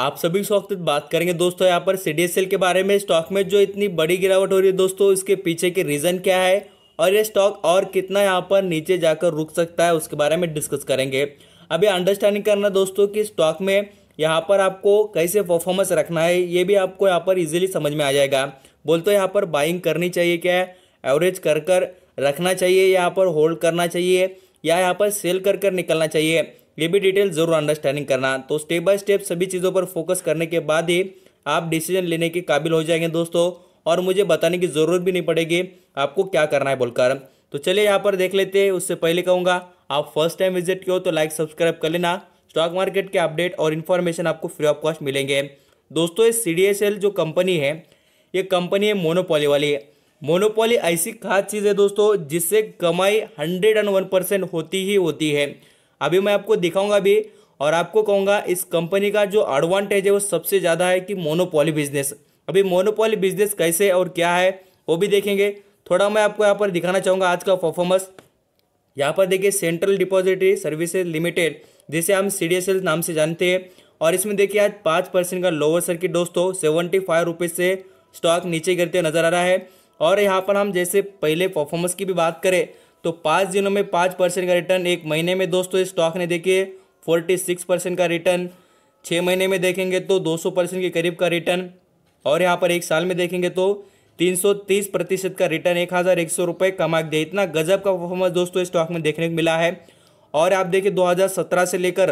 आप सभी इस वक्त बात करेंगे दोस्तों यहाँ पर सी के बारे में स्टॉक में जो इतनी बड़ी गिरावट हो रही है दोस्तों इसके पीछे के रीज़न क्या है और ये स्टॉक और कितना यहाँ पर नीचे जाकर रुक सकता है उसके बारे में डिस्कस करेंगे अभी अंडरस्टैंडिंग करना दोस्तों कि स्टॉक में यहाँ पर आपको कैसे परफॉर्मेंस रखना है ये भी आपको यहाँ पर इजीली समझ में आ जाएगा बोलते यहाँ पर बाइंग करनी चाहिए क्या है एवरेज कर कर रखना चाहिए यहाँ पर होल्ड करना चाहिए या यहाँ पर सेल कर कर निकलना चाहिए ये भी डिटेल ज़रूर अंडरस्टैंडिंग करना तो स्टेप बाय स्टेप सभी चीज़ों पर फोकस करने के बाद ही आप डिसीजन लेने के काबिल हो जाएंगे दोस्तों और मुझे बताने की ज़रूरत भी नहीं पड़ेगी आपको क्या करना है बोलकर तो चलिए यहाँ पर देख लेते हैं उससे पहले कहूँगा आप फर्स्ट टाइम विजिट किए तो लाइक सब्सक्राइब कर लेना स्टॉक मार्केट के अपडेट और इन्फॉर्मेशन आपको फ्री ऑफ कॉस्ट मिलेंगे दोस्तों ये सी जो कंपनी है ये कंपनी है मोनोपोली वाली मोनोपोली ऐसी खास चीज़ है दोस्तों जिससे कमाई हंड्रेड एंड वन परसेंट होती ही होती है अभी मैं आपको दिखाऊंगा अभी और आपको कहूंगा इस कंपनी का जो एडवांटेज है वो सबसे ज़्यादा है कि मोनोपोली बिजनेस अभी मोनोपोली बिजनेस कैसे और क्या है वो भी देखेंगे थोड़ा मैं आपको यहाँ पर दिखाना चाहूँगा आज का परफॉर्मेंस यहाँ पर देखिए सेंट्रल डिपॉजिटरी सर्विसेज लिमिटेड जिसे हम सी नाम से जानते हैं और इसमें देखिए आज पाँच परसेंट का लोअर सर्किट दोस्तों सेवेंटी फाइव रुपीज़ से स्टॉक नीचे गिरते नज़र आ रहा है और यहाँ पर हम जैसे पहले परफॉर्मेंस की भी बात करें तो पाँच दिनों में पाँच परसेंट का रिटर्न एक महीने में दोस्तों इस स्टॉक ने देखिए फोर्टी सिक्स परसेंट का रिटर्न छः महीने में देखेंगे तो दो सौ परसेंट के करीब का रिटर्न और यहाँ पर एक साल में देखेंगे तो तीन सौ तीस प्रतिशत का रिटर्न एक हज़ार एक सौ रुपये कमा दिया इतना गजब का परफॉर्मेंस दोस्तों इस स्टॉक में देखने को मिला है और आप देखिए 2017 से लेकर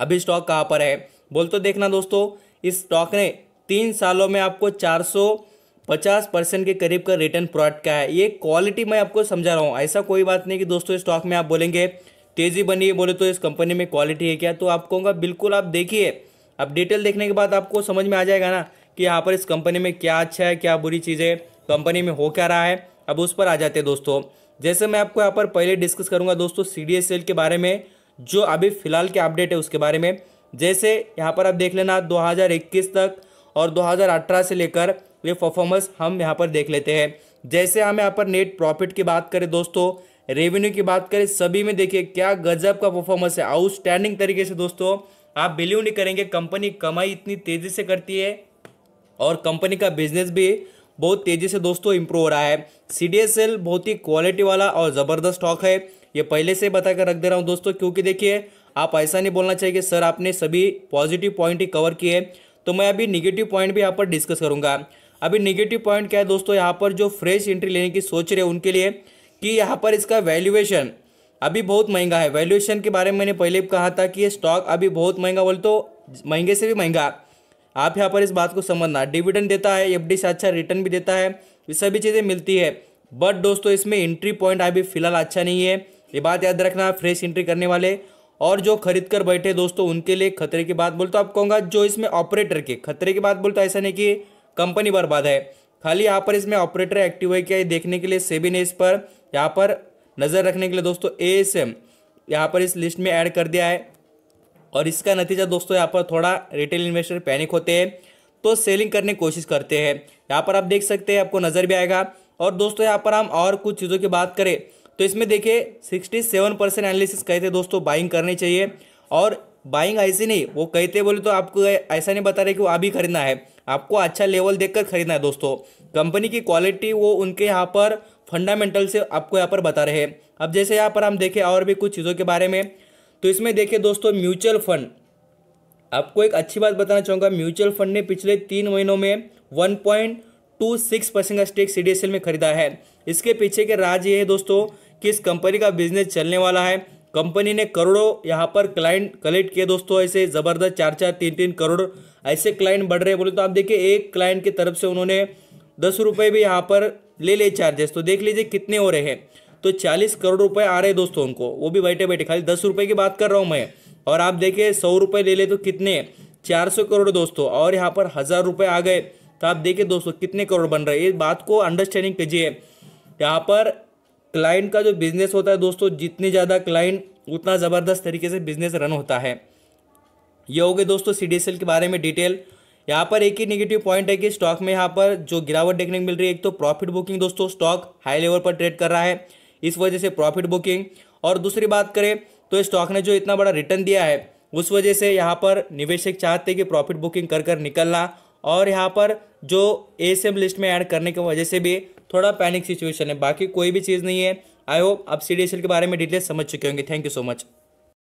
अभी स्टॉक कहाँ पर है बोल तो देखना दोस्तों इस स्टॉक ने तीन सालों में आपको चार सौ पचास परसेंट के करीब का रिटर्न प्रोडक्ट का है ये क्वालिटी मैं आपको समझा रहा हूँ ऐसा कोई बात नहीं कि दोस्तों स्टॉक में आप बोलेंगे तेज़ी बनी है बोले तो इस कंपनी में क्वालिटी है क्या तो आप कहूँगा बिल्कुल आप देखिए अब डिटेल देखने के बाद आपको समझ में आ जाएगा ना कि यहाँ पर इस कंपनी में क्या अच्छा है क्या बुरी चीज़ है कंपनी में हो क्या रहा है अब उस पर आ जाते हैं दोस्तों जैसे मैं आपको यहाँ पर पहले डिस्कस करूँगा दोस्तों सी एल के बारे में जो अभी फ़िलहाल के अपडेट है उसके बारे में जैसे यहाँ पर आप देख लेना 2021 तक और 2018 से लेकर ये परफॉर्मेंस हम यहाँ पर देख लेते हैं जैसे हम यहाँ पर नेट प्रॉफिट की बात करें दोस्तों रेवेन्यू की बात करें सभी में देखिए क्या गजब का परफॉर्मेंस है आउटस्टैंडिंग तरीके से दोस्तों आप बिलीव नहीं करेंगे कंपनी कमाई इतनी तेज़ी से करती है और कंपनी का बिजनेस भी बहुत तेज़ी से दोस्तों इंप्रूव हो रहा है सी बहुत ही क्वालिटी वाला और ज़बरदस्त स्टॉक है ये पहले से बता कर रख दे रहा हूँ दोस्तों क्योंकि देखिए आप ऐसा नहीं बोलना चाहिए कि सर आपने सभी पॉजिटिव पॉइंट ही कवर किए तो मैं अभी निगेटिव पॉइंट भी यहाँ पर डिस्कस करूँगा अभी निगेटिव पॉइंट क्या है दोस्तों यहाँ पर जो फ्रेश एंट्री लेने की सोच रहे हैं उनके लिए कि यहाँ पर इसका वैल्यूएशन अभी बहुत महंगा है वैल्यूएशन के बारे में मैंने पहले भी कहा था कि ये स्टॉक अभी बहुत महंगा बोल तो महंगे से भी महंगा आप यहाँ पर इस बात को समझना डिविडेंड देता है एफ से अच्छा रिटर्न भी देता है ये सभी चीज़ें मिलती है बट दोस्तों इसमें एंट्री पॉइंट अभी फिलहाल अच्छा नहीं है ये बात याद रखना फ्रेश एंट्री करने वाले और जो खरीद कर बैठे दोस्तों उनके लिए खतरे की बात तो आप कहूँगा जो इसमें ऑपरेटर के खतरे की बात बोलते ऐसा नहीं कि कंपनी बर्बाद है खाली यहाँ पर इसमें ऑपरेटर एक्टिव है क्या ये देखने के लिए सेबी ने इस पर यहाँ पर नज़र रखने के लिए दोस्तों ए एस एम यहाँ पर इस लिस्ट में ऐड कर दिया है और इसका नतीजा दोस्तों यहाँ पर थोड़ा रिटेल इन्वेस्टर पैनिक होते हैं तो सेलिंग करने की कोशिश करते हैं यहाँ पर आप देख सकते हैं आपको नज़र भी आएगा और दोस्तों यहाँ पर हम और कुछ चीज़ों की बात करें तो इसमें देखिए 67 परसेंट एनालिसिस कहे थे दोस्तों बाइंग करनी चाहिए और बाइंग ऐसी नहीं वो कहते बोले तो आपको ऐसा नहीं बता रहे कि वो अभी खरीदना है आपको अच्छा लेवल देखकर खरीदना है दोस्तों कंपनी की क्वालिटी वो उनके यहाँ पर फंडामेंटल से आपको यहाँ पर बता रहे हैं अब जैसे यहाँ पर हम देखें और भी कुछ चीज़ों के बारे में तो इसमें देखें दोस्तों म्यूचुअल फंड आपको एक अच्छी बात बताना चाहूँगा म्यूचुअल फंड ने पिछले तीन महीनों में one point two six percent का स्टेक सी में खरीदा है इसके पीछे के राज ये है दोस्तों कि इस कंपनी का बिजनेस चलने वाला है कंपनी ने करोड़ों यहाँ पर क्लाइंट कलेक्ट किए दोस्तों ऐसे ज़बरदस्त चार चार तीन तीन करोड़ ऐसे क्लाइंट बढ़ रहे बोले तो आप देखिए एक क्लाइंट की तरफ से उन्होंने दस रुपये भी यहाँ पर ले ले चार्जेस तो देख लीजिए कितने हो रहे हैं तो चालीस करोड़ रुपए आ रहे हैं दोस्तों उनको वो भी बैठे बैठे खाली दस रुपये की बात कर रहा हूँ मैं और आप देखिए सौ रुपये ले ले तो कितने चार सौ करोड़ दोस्तों और यहाँ पर हज़ार रुपये आ गए तो आप देखिए दोस्तों कितने करोड़ बन रहे हैं इस बात को अंडरस्टैंडिंग कीजिए यहाँ पर क्लाइंट का जो बिज़नेस होता है दोस्तों जितने ज़्यादा क्लाइंट उतना ज़बरदस्त तरीके से बिज़नेस रन होता है ये हो गए दोस्तों सी के बारे में डिटेल यहाँ पर एक ही नेगेटिव पॉइंट है कि स्टॉक में यहाँ पर जो गिरावट देखने को मिल रही है एक तो प्रॉफिट बुकिंग दोस्तों स्टॉक हाई लेवल पर ट्रेड कर रहा है इस वजह से प्रॉफिट बुकिंग और दूसरी बात करें तो स्टॉक ने जो इतना बड़ा रिटर्न दिया है उस वजह से यहाँ पर निवेशक चाहते कि प्रॉफिट बुकिंग कर कर निकलना और यहाँ पर जो ए लिस्ट में ऐड करने की वजह से भी थोड़ा पैनिक सिचुएशन है बाकी कोई भी चीज़ नहीं है आई होप आप सी के बारे में डिटेल समझ चुके होंगे थैंक यू सो मच